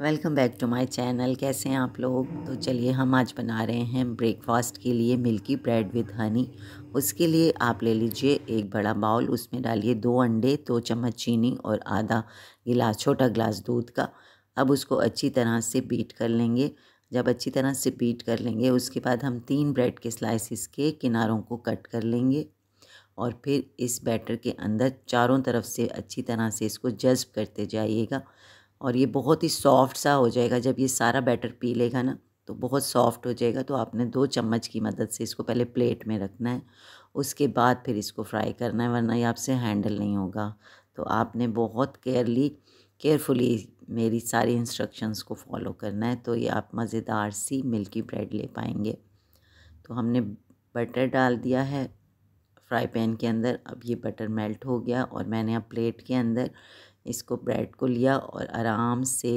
welcome back to my channel कैसे हैं आप लोग तो चलिए हम आज बना रहे हैं ब्रेकफास्ट के लिए मिल्की ब्रेड विद हनी उसके लिए आप ले लीजिए एक बड़ा बाउल उसमें डालिए दो अंडे दो चम्मच चीनी और आधा गिलास छोटा गिलास दूध का अब उसको अच्छी तरह से बीट कर लेंगे जब अच्छी तरह से बीट कर लेंगे उसके बाद हम तीन ब्रेड के स्लाइसिस के किनारों को कट कर लेंगे और फिर इस बैटर के अंदर चारों तरफ से अच्छी तरह से इसको जज्ब करते जाइएगा और ये बहुत ही सॉफ्ट सा हो जाएगा जब ये सारा बैटर पी लेगा ना तो बहुत सॉफ्ट हो जाएगा तो आपने दो चम्मच की मदद से इसको पहले प्लेट में रखना है उसके बाद फिर इसको फ्राई करना है वरना ये आपसे हैंडल नहीं होगा तो आपने बहुत केयरली केयरफुली मेरी सारी इंस्ट्रक्शंस को फॉलो करना है तो ये आप मज़ेदार सी मिल्की ब्रेड ले पाएंगे तो हमने बटर डाल दिया है फ्राई पैन के अंदर अब ये बटर मेल्ट हो गया और मैंने अब प्लेट के अंदर इसको ब्रेड को लिया और आराम से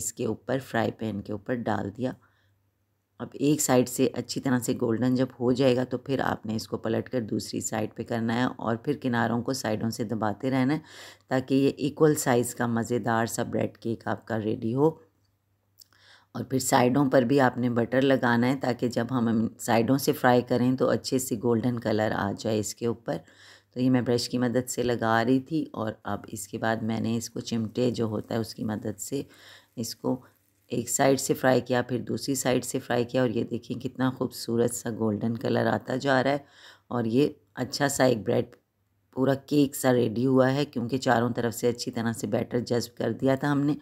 इसके ऊपर फ्राई पैन के ऊपर डाल दिया अब एक साइड से अच्छी तरह से गोल्डन जब हो जाएगा तो फिर आपने इसको पलट कर दूसरी साइड पे करना है और फिर किनारों को साइडों से दबाते रहना है ताकि ये इक्वल साइज़ का मज़ेदार सा ब्रेड केक आपका रेडी हो और फिर साइडों पर भी आपने बटर लगाना है ताकि जब हम साइडों से फ्राई करें तो अच्छे से गोल्डन कलर आ जाए इसके ऊपर तो ये मैं ब्रश की मदद से लगा रही थी और अब इसके बाद मैंने इसको चिमटे जो होता है उसकी मदद से इसको एक साइड से फ्राई किया फिर दूसरी साइड से फ्राई किया और ये देखिए कितना खूबसूरत सा गोल्डन कलर आता जा रहा है और ये अच्छा सा एक ब्रेड पूरा केक सा रेडी हुआ है क्योंकि चारों तरफ से अच्छी तरह से बैटर जज्ब कर दिया था हमने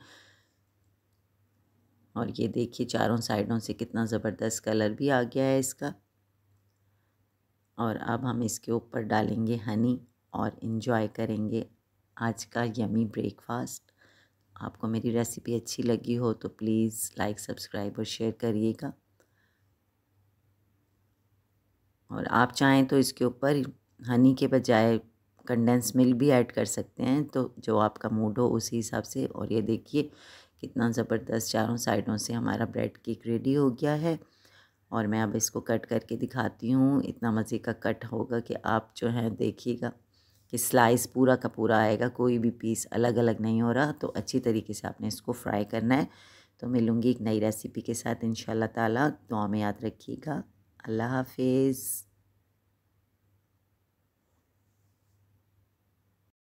और ये देखिए चारों साइडों से कितना ज़बरदस्त कलर भी आ गया है इसका और अब हम इसके ऊपर डालेंगे हनी और इन्जॉय करेंगे आज का यमी ब्रेकफास्ट आपको मेरी रेसिपी अच्छी लगी हो तो प्लीज़ लाइक सब्सक्राइब और शेयर करिएगा और आप चाहें तो इसके ऊपर हनी के बजाय कंडेंस मिल्क भी ऐड कर सकते हैं तो जो आपका मूड हो उसी हिसाब से और ये देखिए कितना ज़बरदस्त चारों साइडों से हमारा ब्रेड केक रेडी हो गया है और मैं अब इसको कट करके दिखाती हूँ इतना मज़े का कट होगा कि आप जो है देखिएगा कि स्लाइस पूरा का पूरा आएगा कोई भी पीस अलग अलग नहीं हो रहा तो अच्छी तरीके से आपने इसको फ्राई करना है तो मिलूँगी एक नई रेसिपी के साथ इन ताला दुआ में याद रखिएगा अल्लाह हाफिज़